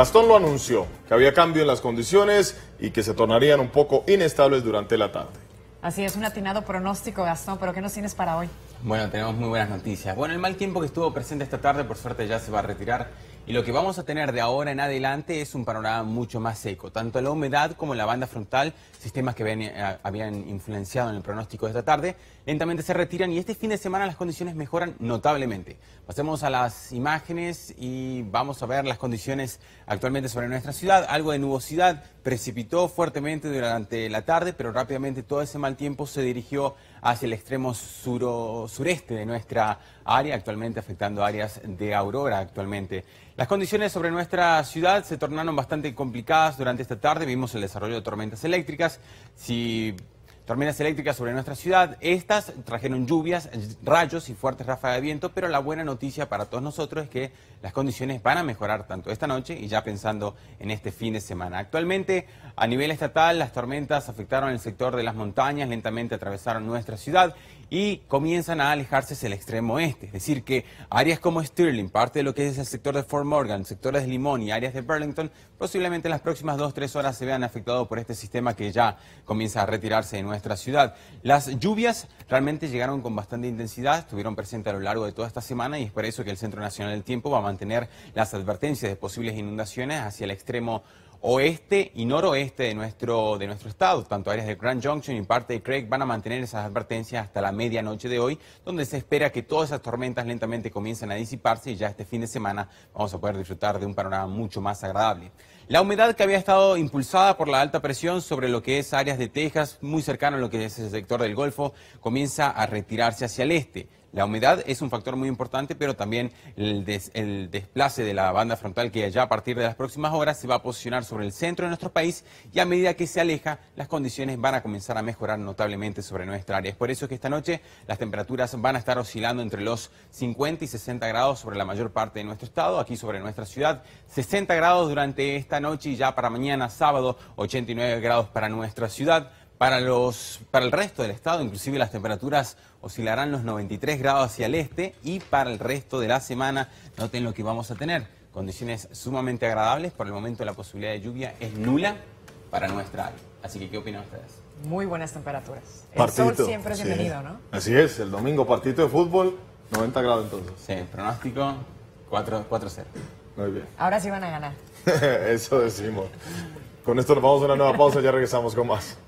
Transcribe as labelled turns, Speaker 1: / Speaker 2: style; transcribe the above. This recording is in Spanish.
Speaker 1: Gastón lo anunció, que había cambio en las condiciones y que se tornarían un poco inestables durante la tarde. Así es, un atinado pronóstico, Gastón, pero ¿qué nos tienes para hoy? Bueno, tenemos muy buenas noticias. Bueno, el mal tiempo que estuvo presente esta tarde, por suerte ya se va a retirar y lo que vamos a tener de ahora en adelante es un panorama mucho más seco. Tanto la humedad como la banda frontal, sistemas que eh, habían influenciado en el pronóstico de esta tarde, lentamente se retiran y este fin de semana las condiciones mejoran notablemente. Pasemos a las imágenes y vamos a ver las condiciones actualmente sobre nuestra ciudad. Algo de nubosidad precipitó fuertemente durante la tarde, pero rápidamente todo ese mal tiempo se dirigió hacia el extremo sureste de nuestra área, actualmente afectando áreas de aurora actualmente. Las condiciones sobre nuestra ciudad se tornaron bastante complicadas durante esta tarde. Vimos el desarrollo de tormentas eléctricas. Si Tormentas eléctricas sobre nuestra ciudad. Estas trajeron lluvias, rayos y fuertes ráfagas de viento, pero la buena noticia para todos nosotros es que las condiciones van a mejorar tanto esta noche y ya pensando en este fin de semana. Actualmente, a nivel estatal, las tormentas afectaron el sector de las montañas, lentamente atravesaron nuestra ciudad y comienzan a alejarse hacia el extremo oeste. Es decir, que áreas como Stirling, parte de lo que es el sector de Fort Morgan, sectores de Limón y áreas de Burlington, posiblemente en las próximas o tres horas se vean afectados por este sistema que ya comienza a retirarse de nuestra nuestra ciudad. Las lluvias realmente llegaron con bastante intensidad, estuvieron presentes a lo largo de toda esta semana y es por eso que el Centro Nacional del Tiempo va a mantener las advertencias de posibles inundaciones hacia el extremo oeste y noroeste de nuestro, de nuestro estado. Tanto áreas de Grand Junction y parte de Craig van a mantener esas advertencias hasta la medianoche de hoy, donde se espera que todas esas tormentas lentamente comiencen a disiparse y ya este fin de semana vamos a poder disfrutar de un panorama mucho más agradable. La humedad que había estado impulsada por la alta presión sobre lo que es áreas de Texas, muy cercano a lo que es el sector del Golfo, comienza a retirarse hacia el este. La humedad es un factor muy importante, pero también el, desplace de la banda frontal que ya a partir de las próximas horas se va a posicionar sobre el centro de nuestro país y a medida que se aleja, las condiciones van a comenzar a mejorar notablemente sobre nuestra área. Es por eso que esta noche las temperaturas van a estar oscilando entre los 50 y 60 grados sobre la mayor parte de nuestro estado, aquí sobre nuestra ciudad, 60 grados durante esta noche y ya para mañana sábado 89 grados para nuestra ciudad. Para, los, para el resto del estado, inclusive las temperaturas oscilarán los 93 grados hacia el este y para el resto de la semana, noten lo que vamos a tener. Condiciones sumamente agradables, por el momento la posibilidad de lluvia es nula para nuestra área. Así que, ¿qué opinan ustedes? Muy buenas temperaturas. El siempre es bienvenido, ¿no? Así es, el domingo partido de fútbol, 90 grados entonces. Sí, pronóstico 4-0. Muy bien. Ahora sí van a ganar. Eso decimos. Con esto nos vamos a una nueva pausa y ya regresamos con más.